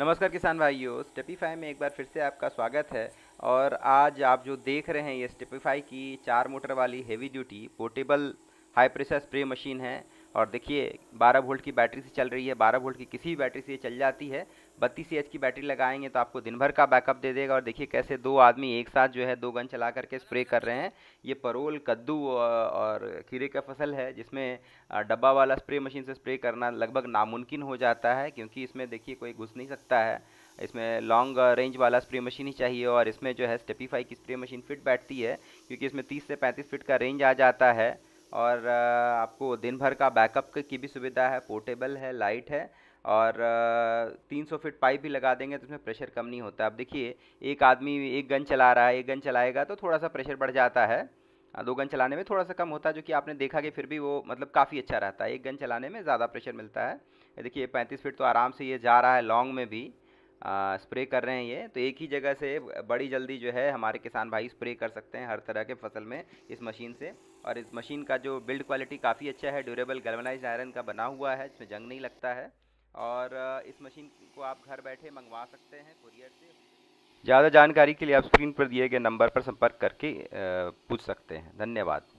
नमस्कार किसान भाइयों स्टेपीफाई में एक बार फिर से आपका स्वागत है और आज आप जो देख रहे हैं ये स्टेपीफाई की चार मोटर वाली heavy duty portable high pressure spray machine है और देखिए 12 वोल्ट की बैटरी से चल रही है 12 वोल्ट की किसी भी बैटरी से ये चल जाती है बत्तीस एच की बैटरी लगाएंगे तो आपको दिन भर का बैकअप दे देगा और देखिए कैसे दो आदमी एक साथ जो है दो गन चला करके स्प्रे कर रहे हैं ये परोल कद्दू और खीरे का फसल है जिसमें डब्बा वाला स्प्रे मशीन से स्प्रे करना लगभग नामुमकिन हो जाता है क्योंकि इसमें देखिए कोई घुस नहीं सकता है इसमें लॉन्ग रेंज वाला स्प्रे मशीन ही चाहिए और इसमें जो है स्टेपीफाई की स्प्रे मशीन फिट बैठती है क्योंकि इसमें 30 से 35 फिट का रेंज आ जाता है और आपको दिन भर का बैकअप की भी सुविधा है पोर्टेबल है लाइट है और 300 फिट पाइप भी लगा देंगे तो उसमें प्रेशर कम नहीं होता अब देखिए एक आदमी एक गन चला रहा है एक गन चलाएगा तो थोड़ा सा प्रेशर बढ़ जाता है दो गन चलाने में थोड़ा सा कम होता है जो कि आपने देखा कि फिर भी वो मतलब काफ़ी अच्छा रहता है एक गन चलाने में ज़्यादा प्रेशर मिलता है देखिए पैंतीस फीट तो आराम से ये जा रहा है लॉन्ग में भी स्प्रे कर रहे हैं ये तो एक ही जगह से बड़ी जल्दी जो है हमारे किसान भाई स्प्रे कर सकते हैं हर तरह के फसल में इस मशीन से और इस मशीन का जो बिल्ड क्वालिटी काफ़ी अच्छा है ड्यूरेबल गलवनाइज आयरन का बना हुआ है इसमें जंग नहीं लगता है और इस मशीन को आप घर बैठे मंगवा सकते हैं कुरियर से ज़्यादा जानकारी के लिए आप स्क्रीन पर दिए गए नंबर पर संपर्क करके पूछ सकते हैं धन्यवाद